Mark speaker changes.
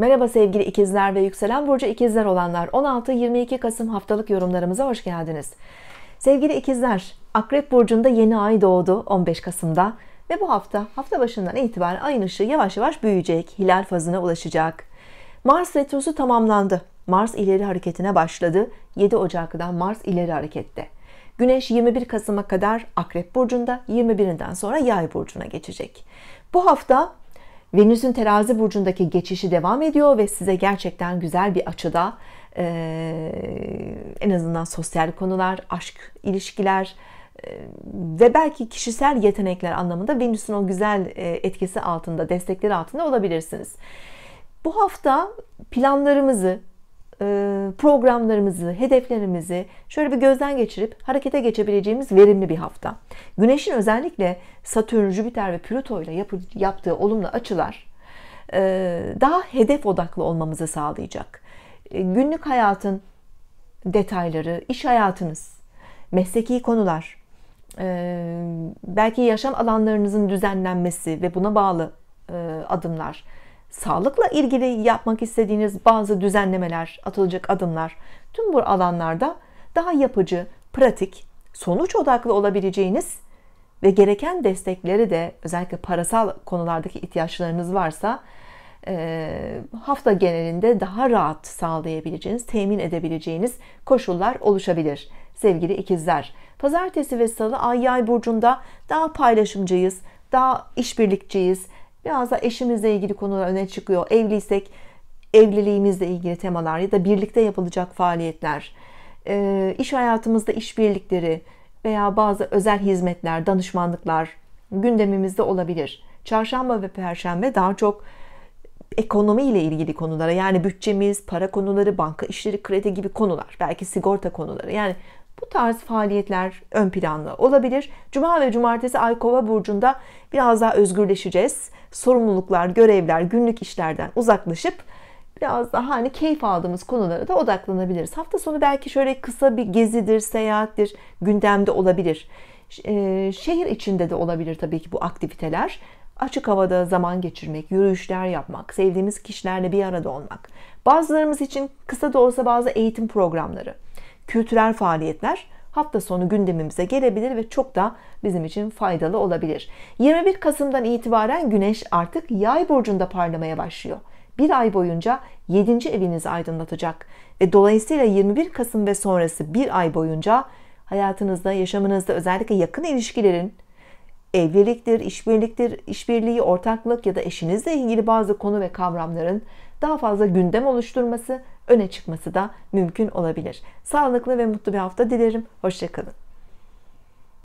Speaker 1: Merhaba sevgili ikizler ve yükselen burcu ikizler olanlar 16-22 Kasım haftalık yorumlarımıza hoş geldiniz. Sevgili ikizler Akrep Burcu'nda yeni ay doğdu 15 Kasım'da ve bu hafta hafta başından itibaren ayın ışığı yavaş yavaş büyüyecek hilal fazına ulaşacak. Mars retrosu tamamlandı. Mars ileri hareketine başladı. 7 Ocak'tan Mars ileri harekette. Güneş 21 Kasım'a kadar Akrep Burcu'nda, 21'inden sonra Yay Burcu'na geçecek. Bu hafta Venüs'ün terazi burcundaki geçişi devam ediyor ve size gerçekten güzel bir açıda e, en azından sosyal konular, aşk, ilişkiler e, ve belki kişisel yetenekler anlamında Venüs'ün o güzel e, etkisi altında, destekleri altında olabilirsiniz. Bu hafta planlarımızı, e, programlarımızı, hedeflerimizi şöyle bir gözden geçirip harekete geçebileceğimiz verimli bir hafta. Güneşin özellikle Satürn, Jüpiter ve Plüto ile yaptığı olumlu açılar e, daha hedef odaklı olmamızı sağlayacak. E, günlük hayatın detayları, iş hayatınız, mesleki konular, belki yaşam alanlarınızın düzenlenmesi ve buna bağlı adımlar, sağlıkla ilgili yapmak istediğiniz bazı düzenlemeler, atılacak adımlar tüm bu alanlarda daha yapıcı, pratik, sonuç odaklı olabileceğiniz ve gereken destekleri de özellikle parasal konulardaki ihtiyaçlarınız varsa e, hafta genelinde daha rahat sağlayabileceğiniz, temin edebileceğiniz koşullar oluşabilir. Sevgili ikizler, pazartesi ve salı ay yay burcunda daha paylaşımcıyız, daha işbirlikçiyiz, Biraz da eşimizle ilgili konular öne çıkıyor. Evliysek evliliğimizle ilgili temalar ya da birlikte yapılacak faaliyetler, e, iş hayatımızda işbirlikleri veya bazı özel hizmetler, danışmanlıklar gündemimizde olabilir. Çarşamba ve perşembe daha çok ekonomi ile ilgili konulara yani bütçemiz, para konuları, banka işleri, kredi gibi konular, belki sigorta konuları. Yani bu tarz faaliyetler ön planlı olabilir. Cuma ve cumartesi Ay Kova burcunda biraz daha özgürleşeceğiz. Sorumluluklar, görevler, günlük işlerden uzaklaşıp biraz daha hani keyif aldığımız konulara da odaklanabiliriz. Hafta sonu belki şöyle kısa bir gezidir, seyahattir, gündemde olabilir. E, şehir içinde de olabilir tabii ki bu aktiviteler. Açık havada zaman geçirmek, yürüyüşler yapmak, sevdiğimiz kişilerle bir arada olmak. Bazılarımız için kısa da olsa bazı eğitim programları kültürel faaliyetler hafta sonu gündemimize gelebilir ve çok da bizim için faydalı olabilir. 21 Kasım'dan itibaren Güneş artık Yay burcunda parlamaya başlıyor. Bir ay boyunca 7. evinizi aydınlatacak ve dolayısıyla 21 Kasım ve sonrası bir ay boyunca hayatınızda, yaşamınızda özellikle yakın ilişkilerin, evliliktir, işbirliktir, işbirliği, ortaklık ya da eşinizle ilgili bazı konu ve kavramların daha fazla gündem oluşturması, öne çıkması da mümkün olabilir. Sağlıklı ve mutlu bir hafta dilerim. Hoşçakalın.